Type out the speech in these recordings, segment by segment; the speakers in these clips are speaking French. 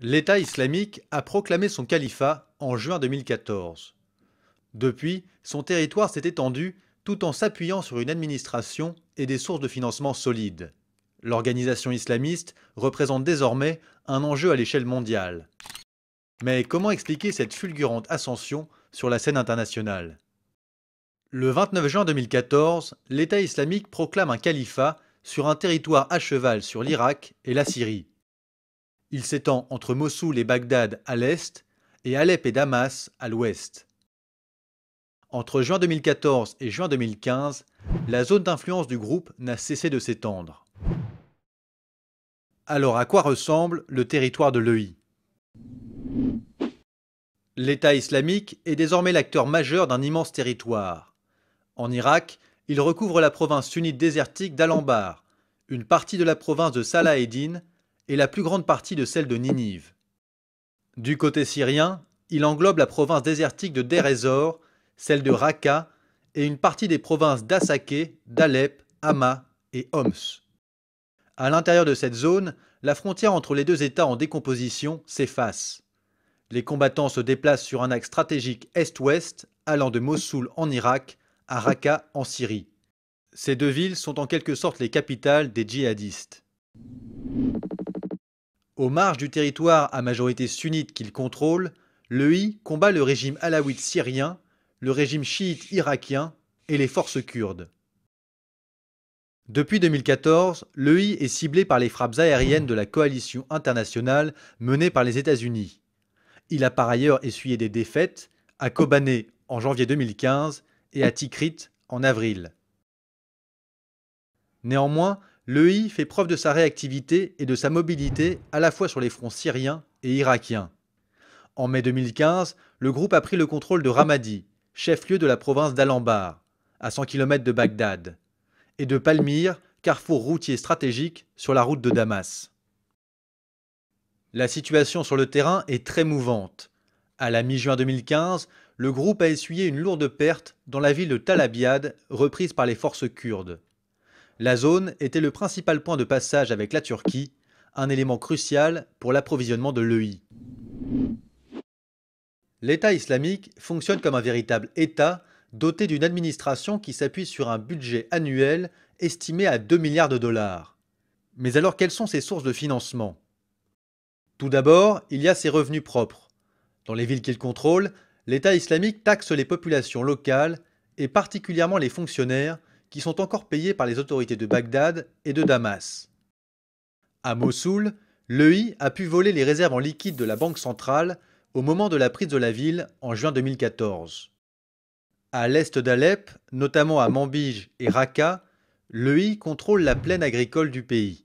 l'État islamique a proclamé son califat en juin 2014. Depuis, son territoire s'est étendu tout en s'appuyant sur une administration et des sources de financement solides. L'organisation islamiste représente désormais un enjeu à l'échelle mondiale. Mais comment expliquer cette fulgurante ascension sur la scène internationale Le 29 juin 2014, l'État islamique proclame un califat sur un territoire à cheval sur l'Irak et la Syrie. Il s'étend entre Mossoul et Bagdad à l'est et Alep et Damas à l'ouest. Entre juin 2014 et juin 2015, la zone d'influence du groupe n'a cessé de s'étendre. Alors à quoi ressemble le territoire de l'EI L'État islamique est désormais l'acteur majeur d'un immense territoire. En Irak, il recouvre la province sunnite désertique dal une partie de la province de Salah-Eddin et la plus grande partie de celle de Ninive. Du côté syrien, il englobe la province désertique de Deir celle de Raqqa et une partie des provinces d'Assaké, d'Alep, Hama et Homs. À l'intérieur de cette zone, la frontière entre les deux États en décomposition s'efface. Les combattants se déplacent sur un axe stratégique est-ouest allant de Mossoul en Irak à Raqqa en Syrie. Ces deux villes sont en quelque sorte les capitales des djihadistes. Aux marges du territoire à majorité sunnite qu'il contrôle, l'EI combat le régime alawite syrien, le régime chiite irakien et les forces kurdes. Depuis 2014, le est ciblé par les frappes aériennes de la coalition internationale menée par les États-Unis. Il a par ailleurs essuyé des défaites à Kobané en janvier 2015 et à Tikrit en avril. Néanmoins, l'EI fait preuve de sa réactivité et de sa mobilité à la fois sur les fronts syriens et irakiens. En mai 2015, le groupe a pris le contrôle de Ramadi, chef-lieu de la province d'Alambar, à 100 km de Bagdad, et de Palmyre, carrefour routier stratégique sur la route de Damas. La situation sur le terrain est très mouvante. À la mi-juin 2015, le groupe a essuyé une lourde perte dans la ville de Talabiyad, reprise par les forces kurdes. La zone était le principal point de passage avec la Turquie, un élément crucial pour l'approvisionnement de l'EI. L'État islamique fonctionne comme un véritable État doté d'une administration qui s'appuie sur un budget annuel estimé à 2 milliards de dollars. Mais alors quelles sont ses sources de financement Tout d'abord, il y a ses revenus propres. Dans les villes qu'il contrôle, l'État islamique taxe les populations locales et particulièrement les fonctionnaires qui sont encore payés par les autorités de Bagdad et de Damas. À Mossoul, l'EI a pu voler les réserves en liquide de la Banque centrale au moment de la prise de la ville en juin 2014. À l'est d'Alep, notamment à Mambige et Raqqa, l'EI contrôle la plaine agricole du pays.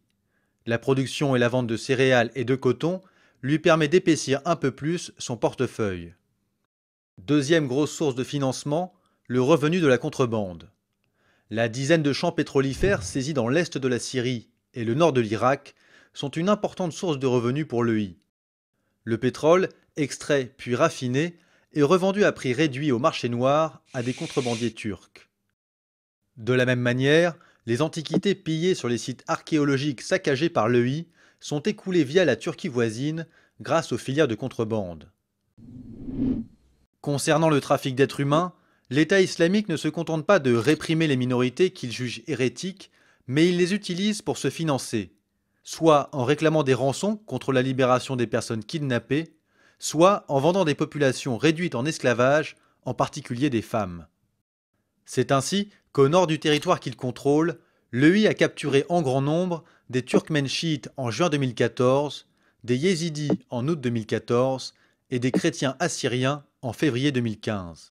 La production et la vente de céréales et de coton lui permet d'épaissir un peu plus son portefeuille. Deuxième grosse source de financement, le revenu de la contrebande. La dizaine de champs pétrolifères saisis dans l'est de la Syrie et le nord de l'Irak sont une importante source de revenus pour l'EI. Le pétrole, extrait puis raffiné, est revendu à prix réduit au marché noir à des contrebandiers turcs. De la même manière, les antiquités pillées sur les sites archéologiques saccagés par l'EI sont écoulées via la Turquie voisine grâce aux filières de contrebande. Concernant le trafic d'êtres humains, l'État islamique ne se contente pas de réprimer les minorités qu'il juge hérétiques, mais il les utilise pour se financer, soit en réclamant des rançons contre la libération des personnes kidnappées, soit en vendant des populations réduites en esclavage, en particulier des femmes. C'est ainsi qu'au nord du territoire qu'il contrôle, l'EI a capturé en grand nombre des Turkmènes chiites en juin 2014, des Yézidis en août 2014 et des chrétiens assyriens en février 2015.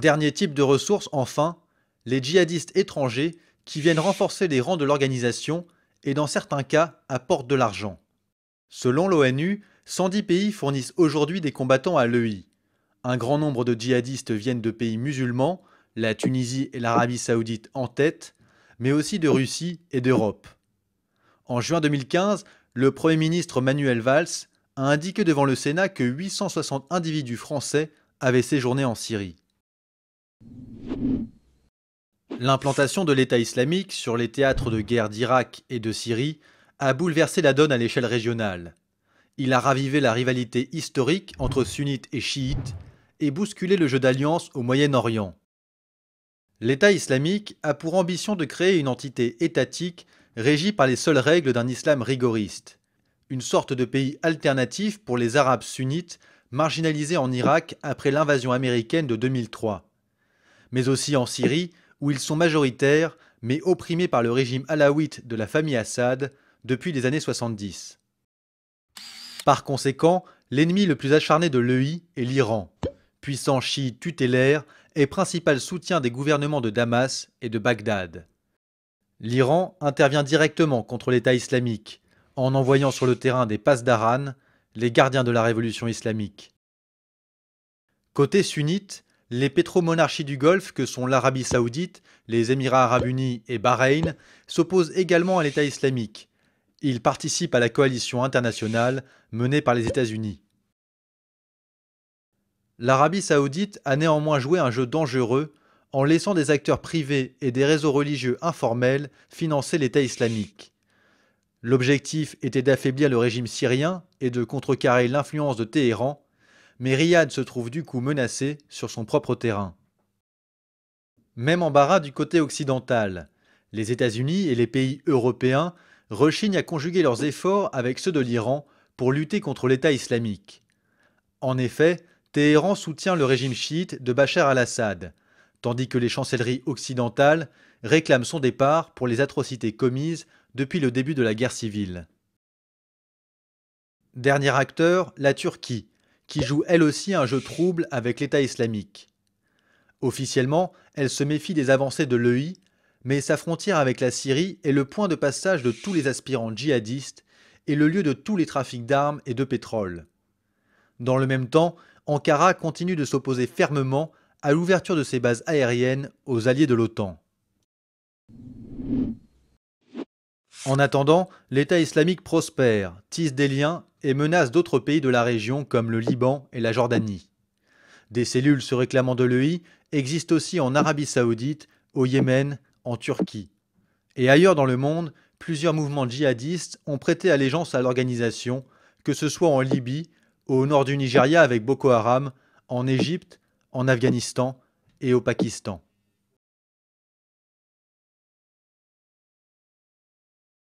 Dernier type de ressources, enfin, les djihadistes étrangers qui viennent renforcer les rangs de l'organisation et dans certains cas apportent de l'argent. Selon l'ONU, 110 pays fournissent aujourd'hui des combattants à l'EI. Un grand nombre de djihadistes viennent de pays musulmans, la Tunisie et l'Arabie saoudite en tête, mais aussi de Russie et d'Europe. En juin 2015, le Premier ministre Manuel Valls a indiqué devant le Sénat que 860 individus français avaient séjourné en Syrie. L'implantation de l'État islamique sur les théâtres de guerre d'Irak et de Syrie a bouleversé la donne à l'échelle régionale. Il a ravivé la rivalité historique entre sunnites et chiites et bousculé le jeu d'alliance au Moyen-Orient. L'État islamique a pour ambition de créer une entité étatique régie par les seules règles d'un islam rigoriste, une sorte de pays alternatif pour les Arabes sunnites marginalisés en Irak après l'invasion américaine de 2003 mais aussi en Syrie, où ils sont majoritaires, mais opprimés par le régime alaouite de la famille Assad depuis les années 70. Par conséquent, l'ennemi le plus acharné de l'EI est l'Iran, puissant chiite tutélaire et principal soutien des gouvernements de Damas et de Bagdad. L'Iran intervient directement contre l'État islamique, en envoyant sur le terrain des Pasdaran, les gardiens de la révolution islamique. Côté sunnite, les pétromonarchies du Golfe, que sont l'Arabie saoudite, les Émirats arabes unis et Bahreïn, s'opposent également à l'État islamique. Ils participent à la coalition internationale menée par les États-Unis. L'Arabie saoudite a néanmoins joué un jeu dangereux en laissant des acteurs privés et des réseaux religieux informels financer l'État islamique. L'objectif était d'affaiblir le régime syrien et de contrecarrer l'influence de Téhéran mais Riyad se trouve du coup menacé sur son propre terrain. Même embarras du côté occidental. Les États-Unis et les pays européens rechignent à conjuguer leurs efforts avec ceux de l'Iran pour lutter contre l'État islamique. En effet, Téhéran soutient le régime chiite de Bachar al-Assad, tandis que les chancelleries occidentales réclament son départ pour les atrocités commises depuis le début de la guerre civile. Dernier acteur, la Turquie, qui joue elle aussi un jeu trouble avec l'État islamique. Officiellement, elle se méfie des avancées de l'EI, mais sa frontière avec la Syrie est le point de passage de tous les aspirants djihadistes et le lieu de tous les trafics d'armes et de pétrole. Dans le même temps, Ankara continue de s'opposer fermement à l'ouverture de ses bases aériennes aux alliés de l'OTAN. En attendant, l'État islamique prospère, tisse des liens et menace d'autres pays de la région comme le Liban et la Jordanie. Des cellules se réclamant de l'EI existent aussi en Arabie saoudite, au Yémen, en Turquie. Et ailleurs dans le monde, plusieurs mouvements djihadistes ont prêté allégeance à l'organisation, que ce soit en Libye, au nord du Nigeria avec Boko Haram, en Égypte, en Afghanistan et au Pakistan.